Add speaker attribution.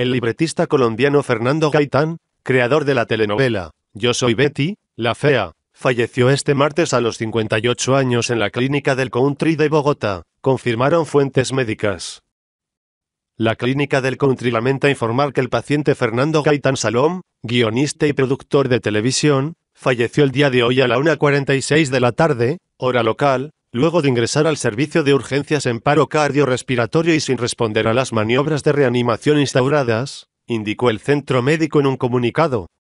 Speaker 1: El libretista colombiano Fernando Gaitán, creador de la telenovela Yo soy Betty, la fea, falleció este martes a los 58 años en la clínica del Country de Bogotá, confirmaron fuentes médicas. La clínica del Country lamenta informar que el paciente Fernando Gaitán Salom, guionista y productor de televisión, falleció el día de hoy a la 1.46 de la tarde, hora local, Luego de ingresar al servicio de urgencias en paro cardiorrespiratorio y sin responder a las maniobras de reanimación instauradas, indicó el centro médico en un comunicado,